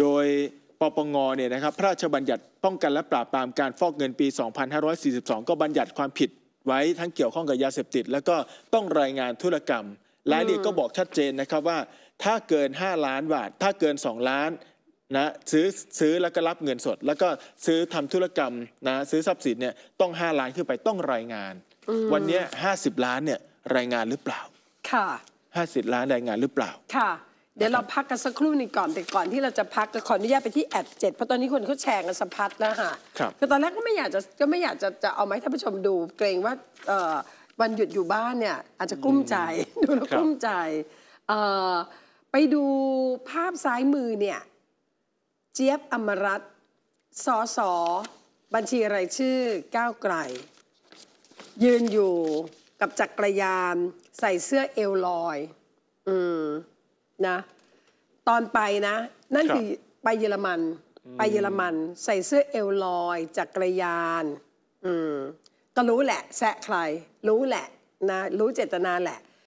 โดยปปงเนี่ยนะครับพระราชบัญญัติป้องกันและปราบปรามการฟอกเงินปี 2542 ก็บัญญัติความผิดไว้ทั้งเกี่ยวข้องกับยาเสพติดแล้วก็ต้องรายงานธุรกรรมรายละเอียดก็บอกชัดเจนนะครับว่า ถ้าเกิน 5 ล้านบาทถ้าเกิน2ล้านนะซื้อซื้อแล้วก็รับเงินสด แล้วก็ซื้อทำธุรกรรมนะซื้อทรัพย์สินเนี่ยต้อง 5 ล้านขึ้นไปต้องรายงาน วันนี้50 ล้านเนี่ยรายงานหรือเปล่าค่ะ 50 ล้านรายงานหรือเปล่าค่ะเดี๋ยวเราพักกันสักครู่นึงก่อนแต่ก่อนที่เราจะพักก็ขออนุญาตไปที่แอดเจ็ดเพราะตอนนี้คนเขาแชร์กันสะพัดแล้วค่ะคือตอนแรกก็ไม่อยากจะก็ไม่อยากจะจะเอาไหมท่านผู้ชมดูเกรงว่าเอ่อวันหยุดอยู่บ้านเนี่ย อาจจะกุ้มใจ ดูแล้วกุ้มใจเอ่อไปดูภาพซ้ายมือเนี่ย เจี๊ยบอมรัตน์สอสอบัญชีรายชื่อก้าวไกลยืนอยู่กับจักรยานใส่เสื้อเอลลอยนะตอนไปนะ นั่นคือไปเยอรมัน ไปเยอรมันใส่เสื้อเอลลอยจักรยาน อืมก็รู้แหละแซะใคร รู้แหละนะ รู้เจตนาแหละ